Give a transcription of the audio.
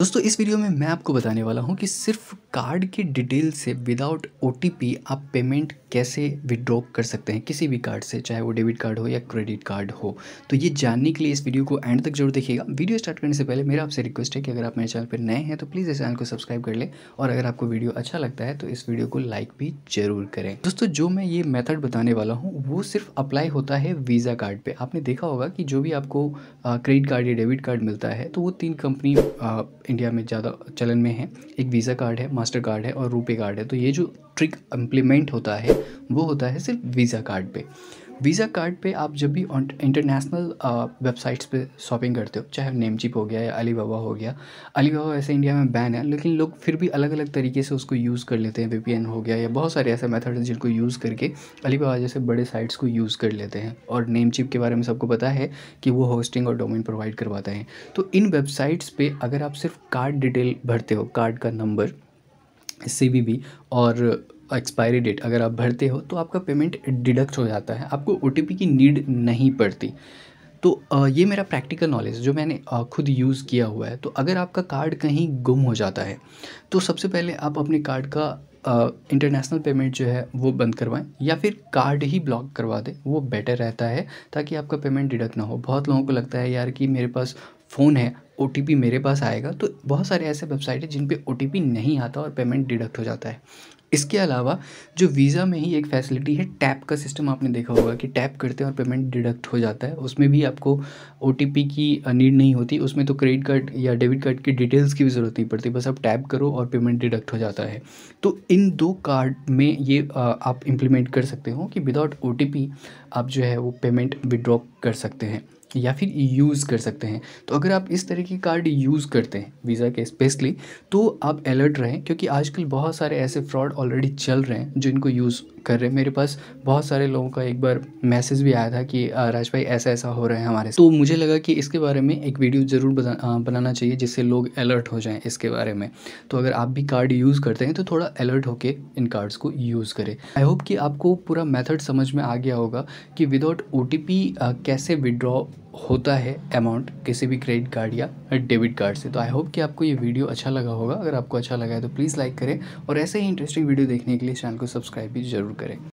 दोस्तों इस वीडियो में मैं आपको बताने वाला हूं कि सिर्फ कार्ड की डिटेल से विदाउट ओ आप पेमेंट कैसे विड्रॉ कर सकते हैं किसी भी कार्ड से चाहे वो डेबिट कार्ड हो या क्रेडिट कार्ड हो तो ये जानने के लिए इस वीडियो को एंड तक जरूर देखिएगा वीडियो स्टार्ट करने से पहले मेरा आपसे रिक्वेस्ट है कि अगर आप मेरे चैनल पर नए हैं तो प्लीज़ इस चैनल को सब्सक्राइब कर लें और अगर आपको वीडियो अच्छा लगता है तो इस वीडियो को लाइक भी जरूर करें दोस्तों जो मैं ये मैथड बताने वाला हूँ वो सिर्फ अप्लाई होता है वीज़ा कार्ड पर आपने देखा होगा कि जो भी आपको क्रेडिट कार्ड या डेबिट कार्ड मिलता है तो वो तीन कंपनी इंडिया में ज़्यादा चलन में है एक वीज़ा कार्ड है मास्टर कार्ड है और रुपे कार्ड है तो ये जो ट्रिक इम्प्लीमेंट होता है वो होता है सिर्फ वीज़ा कार्ड पे वीज़ा कार्ड पे आप जब भी इंटरनेशनल वेबसाइट्स पे शॉपिंग करते हो चाहे नेम हो गया या अली हो गया अली वैसे इंडिया में बैन है लेकिन लोग फिर भी अलग अलग तरीके से उसको यूज़ कर लेते हैं वी हो गया या बहुत सारे ऐसे मेथड हैं जिनको यूज़ करके अली जैसे बड़े साइट्स को यूज़ कर लेते हैं और नेम के बारे में सबको पता है कि वो होस्टिंग और डोमेन प्रोवाइड करवाते हैं तो इन वेबसाइट्स पर अगर आप सिर्फ कार्ड डिटेल भरते हो कार्ड का नंबर सी और एक्सपायरी डेट अगर आप भरते हो तो आपका पेमेंट डिडक्ट हो जाता है आपको ओ की नीड नहीं पड़ती तो ये मेरा प्रैक्टिकल नॉलेज जो मैंने खुद यूज़ किया हुआ है तो अगर आपका कार्ड कहीं गुम हो जाता है तो सबसे पहले आप अपने कार्ड का इंटरनेशनल पेमेंट जो है वो बंद करवाएं या फिर कार्ड ही ब्लॉक करवा दें वो बेटर रहता है ताकि आपका पेमेंट डिडक्ट ना हो बहुत लोगों को लगता है यार कि मेरे पास फ़ोन है ओ मेरे पास आएगा तो बहुत सारे ऐसे वेबसाइट है जिन पर ओ नहीं आता और पेमेंट डिडक्ट हो जाता है इसके अलावा जो वीज़ा में ही एक फैसिलिटी है टैप का सिस्टम आपने देखा होगा कि टैप करते हैं और पेमेंट डिडक्ट हो जाता है उसमें भी आपको ओ की नीड नहीं होती उसमें तो क्रेडिट कार्ड या डेबिट कार्ड की डिटेल्स की भी ज़रूरत नहीं पड़ती बस आप टैप करो और पेमेंट डिडक्ट हो जाता है तो इन दो कार्ड में ये आप इम्प्लीमेंट कर सकते हो कि विदाउट ओ आप जो है वो पेमेंट विड्रॉ कर सकते हैं या फिर यूज़ कर सकते हैं तो अगर आप इस तरह की कार्ड यूज़ करते हैं वीज़ा के स्पेशली तो आप अलर्ट रहें क्योंकि आजकल बहुत सारे ऐसे फ्रॉड ऑलरेडी चल रहे हैं जो इनको यूज़ कर रहे हैं मेरे पास बहुत सारे लोगों का एक बार मैसेज भी आया था कि राज भाई ऐसा ऐसा हो रहा है हमारे तो मुझे लगा कि इसके बारे में एक वीडियो ज़रूर बनाना चाहिए जिससे लोग अलर्ट हो जाएँ इसके बारे में तो अगर आप भी कार्ड यूज़ करते हैं तो थोड़ा अलर्ट होकर इन कार्ड्स को यूज़ करें आई होप कि आपको पूरा मेथड समझ में आ गया होगा कि विदाउट ओ कैसे विदड्रॉ होता है अमाउंट किसी भी क्रेडिट कार्ड या डेबिट कार्ड से तो आई होप कि आपको ये वीडियो अच्छा लगा होगा अगर आपको अच्छा लगा है तो प्लीज़ लाइक करें और ऐसे ही इंटरेस्टिंग वीडियो देखने के लिए चैनल को सब्सक्राइब भी जरूर करें